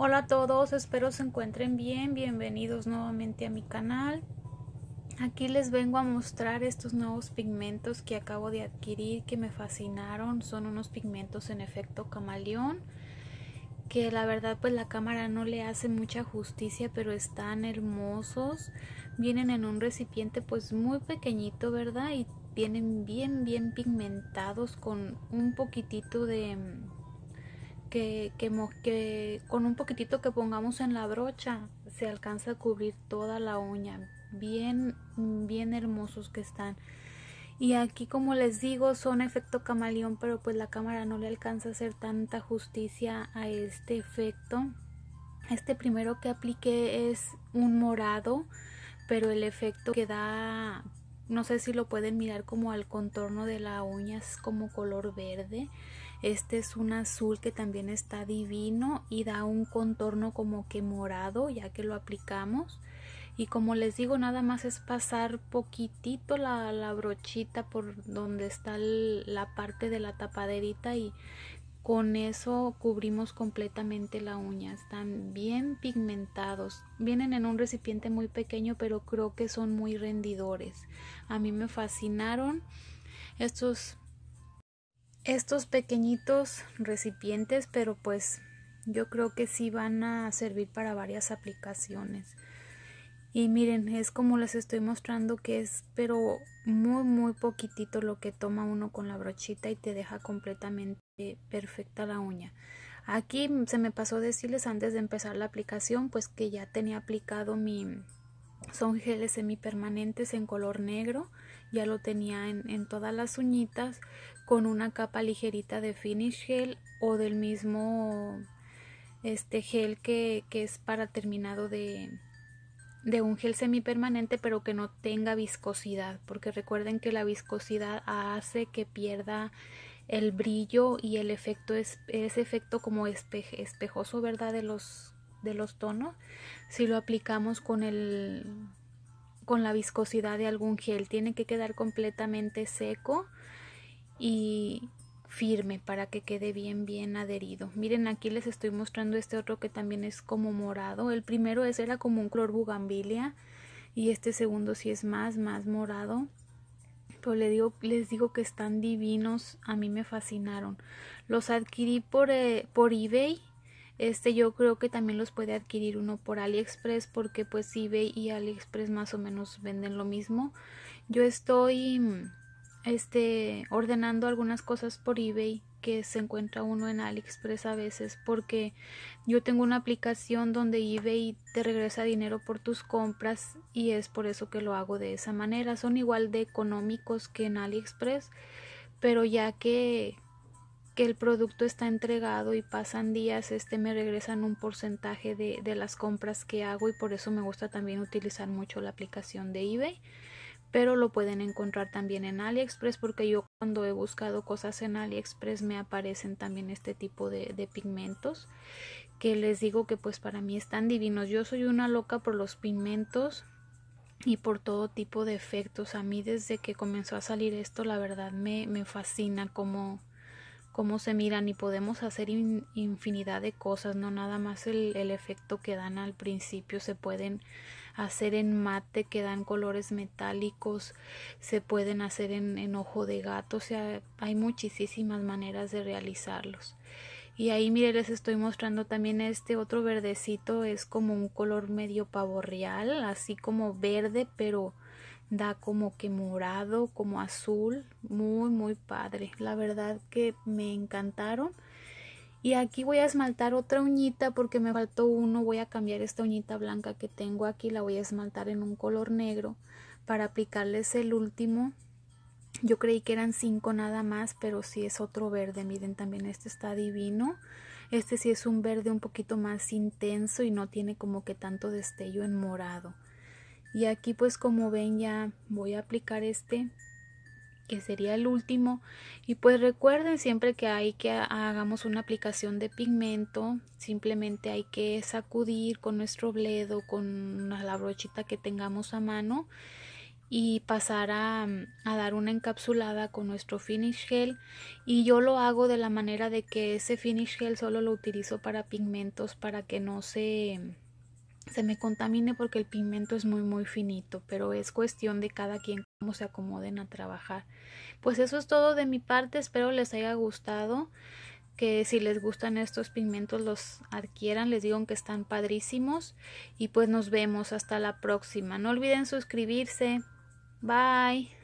Hola a todos, espero se encuentren bien, bienvenidos nuevamente a mi canal. Aquí les vengo a mostrar estos nuevos pigmentos que acabo de adquirir que me fascinaron. Son unos pigmentos en efecto camaleón que la verdad pues la cámara no le hace mucha justicia pero están hermosos. Vienen en un recipiente pues muy pequeñito verdad y vienen bien bien pigmentados con un poquitito de que, con un poquitito que pongamos en la brocha se alcanza a cubrir toda la uña bien bien hermosos que están y aquí como les digo son efecto camaleón pero pues la cámara no le alcanza a hacer tanta justicia a este efecto este primero que apliqué es un morado pero el efecto que da no sé si lo pueden mirar como al contorno de la uña es como color verde este es un azul que también está divino y da un contorno como que morado ya que lo aplicamos. Y como les digo, nada más es pasar poquitito la, brochita por donde está la parte de la tapaderita y con eso cubrimos completamente la uña. Están bien pigmentados. Vienen en un recipiente muy pequeño, pero creo que son muy rendidores. A mí me fascinaron. Estos estos pequeñitos recipientes, pero pues yo creo que sí van a servir para varias aplicaciones. Y miren, es como les estoy mostrando que es, pero muy, muy poquitito lo que toma uno con la brochita y te deja completamente perfecta la uña. Aquí se me pasó decirles antes de empezar la aplicación, pues que ya tenía aplicado mi... Son geles semipermanentes en color negro ya lo tenía en, todas las uñitas con una capa ligerita de finish gel o del mismo este gel que, es para terminado de, un gel semipermanente pero que no tenga viscosidad porque recuerden que la viscosidad hace que pierda el brillo y el efecto es ese efecto como espejoso verdad de los de los tonos si lo aplicamos con el con la viscosidad de algún gel. Tiene que quedar completamente seco y firme para que quede bien bien adherido miren aquí les estoy mostrando este otro que también es como morado el primero ese era como un color bugambilia y este segundo sí es más más morado pero les digo, les digo que están divinos a mí me fascinaron los adquirí por, eh, por ebay este yo creo que también los puede adquirir uno por AliExpress porque pues eBay y AliExpress más o menos venden lo mismo. Yo estoy este ordenando algunas cosas por eBay que se encuentra uno en AliExpress a veces porque yo tengo una aplicación donde eBay te regresa dinero por tus compras y es por eso que lo hago de esa manera. Son igual de económicos que en AliExpress, pero ya que que el producto está entregado y pasan días, este me regresan un porcentaje de, las compras que hago y por eso me gusta también utilizar mucho la aplicación de eBay pero lo pueden encontrar también en AliExpress porque yo cuando he buscado cosas en AliExpress me aparecen también este tipo de, pigmentos que les digo que pues para mí están divinos. Yo soy una loca por los pigmentos y por todo tipo de efectos. A mí desde que comenzó a salir esto la verdad me, me fascina como cómo se miran y podemos hacer infinidad de cosas, no nada más el, efecto que dan al principio, se pueden hacer en mate que dan colores metálicos, se pueden hacer en, en ojo de gato, o sea, hay muchísimas maneras de realizarlos. Y ahí, mire, les estoy mostrando también este otro verdecito, es como un color medio pavorreal así como verde, pero da como que morado, como azul, muy muy padre. La verdad que me encantaron. Y aquí voy a esmaltar otra uñita porque me faltó uno. Voy a cambiar esta uñita blanca que tengo aquí. La voy a esmaltar en un color negro para aplicarles el último. Yo creí que eran cinco nada más, pero sí es otro verde. Miren, también este está divino. Este sí es un verde un poquito más intenso y no tiene como que tanto destello en morado y aquí pues como ven ya voy a aplicar este que sería el último y pues recuerden siempre que hay que hagamos una aplicación de pigmento simplemente hay que sacudir con nuestro bledo con la brochita que tengamos a mano y pasar a, a, dar una encapsulada con nuestro finish gel y yo lo hago de la manera de que ese finish gel solo lo utilizo para pigmentos para que no se se me contamine porque el pigmento es muy muy finito, pero es cuestión de cada quien cómo se acomoden a trabajar. Pues eso es todo de mi parte, espero les haya gustado, que si les gustan estos pigmentos los adquieran, les digo que están padrísimos y pues nos vemos hasta la próxima. No olviden suscribirse. Bye.